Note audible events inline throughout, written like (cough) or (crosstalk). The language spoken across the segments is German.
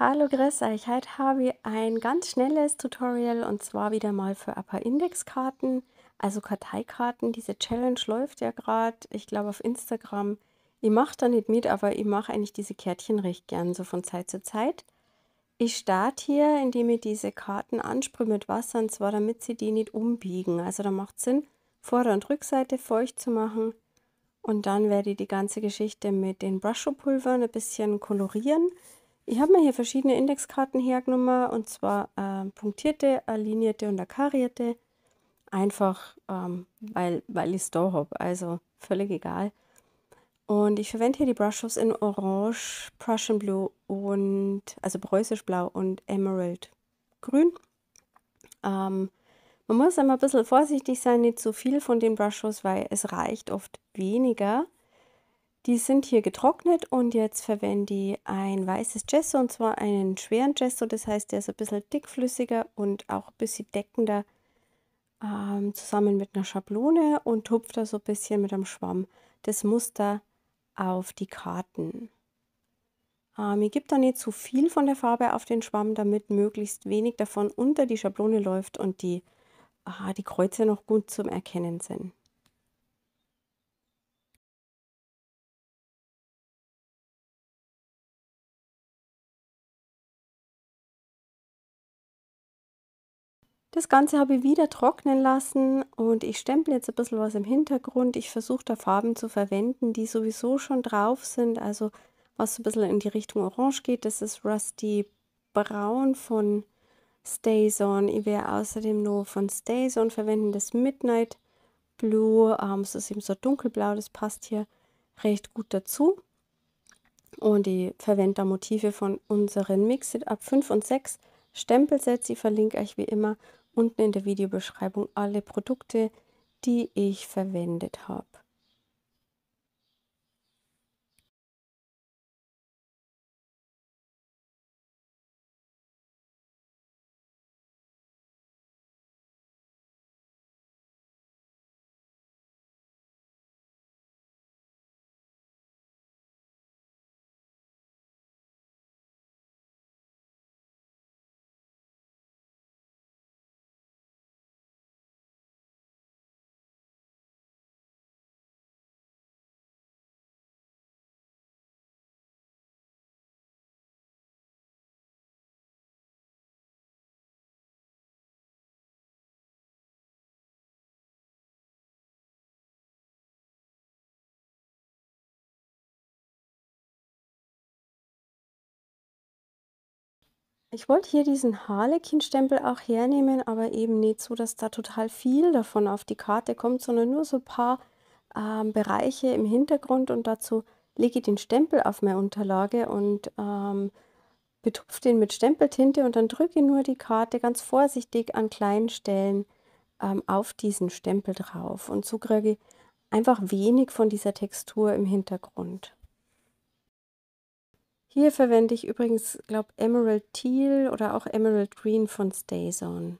Hallo, grüß euch. Heute habe ich ein ganz schnelles Tutorial und zwar wieder mal für ein paar Indexkarten, also Karteikarten. Diese Challenge läuft ja gerade, ich glaube auf Instagram. Ich mache da nicht mit, aber ich mache eigentlich diese Kärtchen recht gern, so von Zeit zu Zeit. Ich starte hier, indem ich diese Karten ansprühe mit Wasser und zwar damit sie die nicht umbiegen. Also da macht es Sinn, Vorder- und Rückseite feucht zu machen. Und dann werde ich die ganze Geschichte mit den Brusho-Pulvern ein bisschen kolorieren. Ich habe mir hier verschiedene Indexkarten hergenommen und zwar ähm, punktierte, alineerte und karierte. Einfach ähm, weil, weil ich es da habe, also völlig egal. Und ich verwende hier die Brushes in Orange, Prussian Blue und also Preußisch Blau und Emerald Grün. Ähm, man muss immer ein bisschen vorsichtig sein, nicht zu viel von den Brushes, weil es reicht oft weniger. Die sind hier getrocknet und jetzt verwende ich ein weißes Gesso und zwar einen schweren Gesso. Das heißt, der ist ein bisschen dickflüssiger und auch ein bisschen deckender ähm, zusammen mit einer Schablone und tupft da so ein bisschen mit einem Schwamm das Muster auf die Karten. Ähm, ich gebe da nicht zu viel von der Farbe auf den Schwamm, damit möglichst wenig davon unter die Schablone läuft und die, ah, die Kreuze noch gut zum Erkennen sind. Das Ganze habe ich wieder trocknen lassen und ich stempel jetzt ein bisschen was im Hintergrund. Ich versuche da Farben zu verwenden, die sowieso schon drauf sind. Also was so ein bisschen in die Richtung Orange geht, das ist Rusty Braun von Stays On. Ich werde außerdem nur von Stays On verwenden, das Midnight Blue. Ähm, es ist eben so dunkelblau, das passt hier recht gut dazu. Und ich verwende da Motive von unseren Mixit ab 5 und 6 Stempelsets. Ich verlinke euch wie immer unten in der Videobeschreibung alle Produkte, die ich verwendet habe. Ich wollte hier diesen Harlekin-Stempel auch hernehmen, aber eben nicht so, dass da total viel davon auf die Karte kommt, sondern nur so ein paar ähm, Bereiche im Hintergrund und dazu lege ich den Stempel auf meine Unterlage und ähm, betupfe den mit Stempeltinte und dann drücke nur die Karte ganz vorsichtig an kleinen Stellen ähm, auf diesen Stempel drauf und so kriege ich einfach wenig von dieser Textur im Hintergrund. Hier verwende ich übrigens, glaube Emerald Teal oder auch Emerald Green von Stay Zone.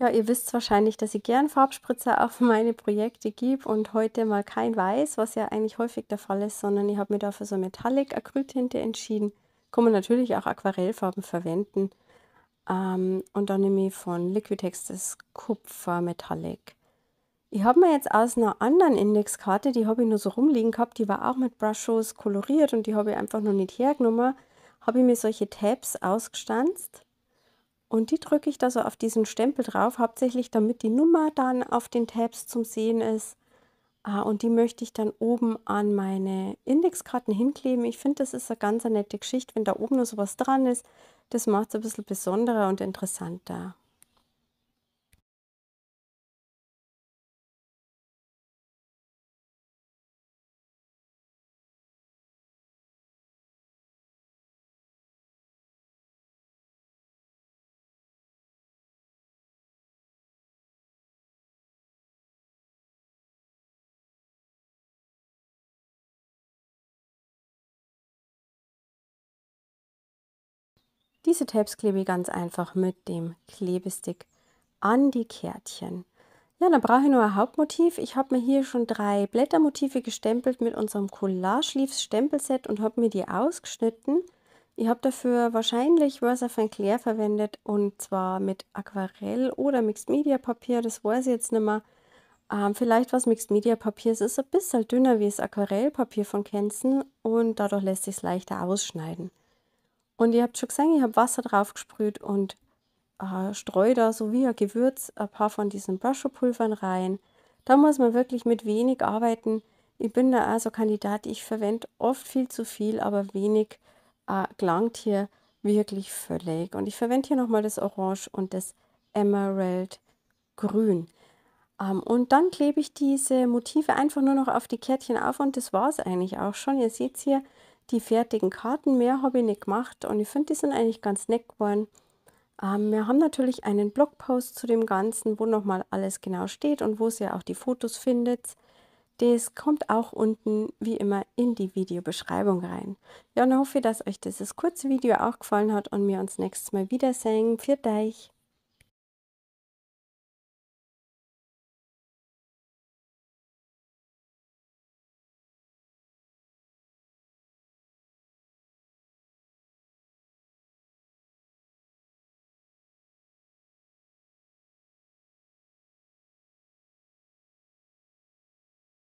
Ja, ihr wisst wahrscheinlich, dass ich gern Farbspritzer (laughs) auf meine Projekte gebe und heute mal kein Weiß, was ja eigentlich häufig der Fall ist, sondern ich habe mir dafür so Metallic Acryltinte entschieden. Kann man natürlich auch Aquarellfarben verwenden. Ähm, und dann nehme ich von Liquitex das Kupfer Metallic. Ich habe mir jetzt aus einer anderen Indexkarte, die habe ich nur so rumliegen gehabt, die war auch mit Brushos koloriert und die habe ich einfach noch nicht hergenommen, habe ich mir solche Tabs ausgestanzt und die drücke ich da so auf diesen Stempel drauf, hauptsächlich damit die Nummer dann auf den Tabs zum Sehen ist. Ah, und die möchte ich dann oben an meine Indexkarten hinkleben. Ich finde, das ist eine ganz nette Geschichte, wenn da oben nur sowas dran ist. Das macht es ein bisschen besonderer und interessanter. Diese Tapes klebe ich ganz einfach mit dem Klebestick an die Kärtchen. Ja, dann brauche ich nur ein Hauptmotiv. Ich habe mir hier schon drei Blättermotive gestempelt mit unserem Collage Leaves Stempelset und habe mir die ausgeschnitten. Ich habe dafür wahrscheinlich Versa Van Claire verwendet und zwar mit Aquarell oder Mixed Media Papier, das weiß ich jetzt nicht mehr. Ähm, vielleicht was Mixed Media Papier, es ist ein bisschen dünner wie das Aquarellpapier von Kenzen und dadurch lässt sich es leichter ausschneiden. Und ihr habt schon gesehen, ich habe Wasser drauf gesprüht und äh, streue da so wie ein Gewürz ein paar von diesen Brosho-Pulvern rein. Da muss man wirklich mit wenig arbeiten. Ich bin da also Kandidat, ich verwende oft viel zu viel, aber wenig äh, gelangt hier wirklich völlig. Und ich verwende hier nochmal das Orange und das Emerald Grün. Ähm, und dann klebe ich diese Motive einfach nur noch auf die Kärtchen auf und das war es eigentlich auch schon. Ihr seht hier, die fertigen Karten. Mehr habe ich nicht gemacht und ich finde, die sind eigentlich ganz nett geworden. Ähm, wir haben natürlich einen Blogpost zu dem Ganzen, wo nochmal alles genau steht und wo ihr auch die Fotos findet. Das kommt auch unten wie immer in die Videobeschreibung rein. Ja, und hoffe, dass euch dieses kurze Video auch gefallen hat und wir uns nächstes Mal wiedersehen. Für euch!